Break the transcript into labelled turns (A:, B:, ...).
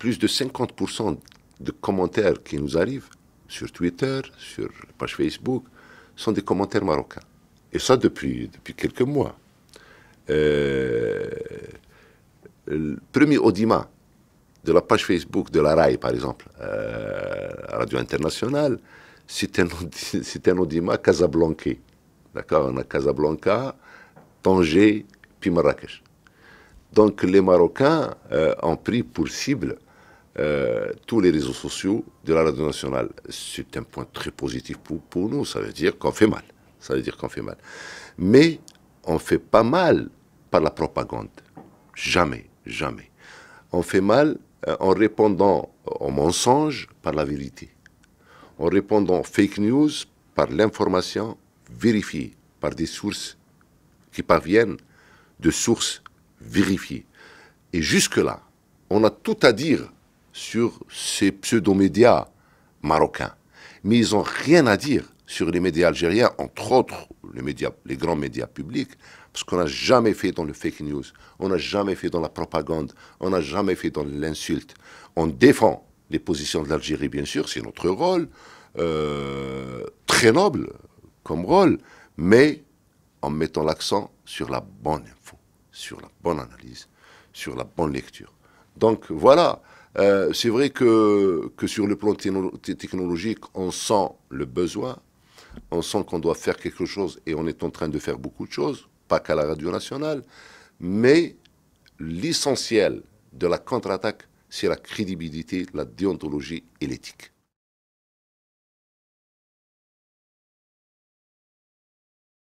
A: plus de 50% de commentaires qui nous arrivent sur Twitter, sur la page Facebook, sont des commentaires marocains. Et ça depuis, depuis quelques mois. le euh, premier audimat de la page Facebook de la RAI, par exemple, euh, Radio Internationale, c'est un, un, audimat casablanca. D'accord On a Casablanca, Tanger, puis Marrakech. Donc les Marocains euh, ont pris pour cible euh, tous les réseaux sociaux de la radio nationale. C'est un point très positif pour, pour nous. Ça veut dire qu'on fait mal. Ça veut dire qu'on fait mal. Mais on fait pas mal par la propagande. Jamais, jamais. On fait mal euh, en répondant aux mensonges par la vérité. En répondant aux fake news par l'information vérifiée, par des sources qui parviennent de sources vérifiées. Et jusque-là, on a tout à dire sur ces pseudo-médias marocains. Mais ils n'ont rien à dire sur les médias algériens, entre autres les, grands médias publics, parce qu'on n'a jamais fait dans le fake news, on n'a jamais fait dans la propagande, on n'a jamais fait dans l'insulte. On défend les positions de l'Algérie, bien sûr, c'est notre rôle, euh, très noble comme rôle, mais en mettant l'accent sur la bonne info, sur la bonne analyse, sur la bonne lecture. Donc voilà, euh, c'est vrai que, que sur le plan technologique, on sent le besoin, on sent qu'on doit faire quelque chose et on est en train de faire beaucoup de choses, pas qu'à la radio nationale, mais l'essentiel de la contre-attaque, c'est la
B: crédibilité, la déontologie et l'éthique.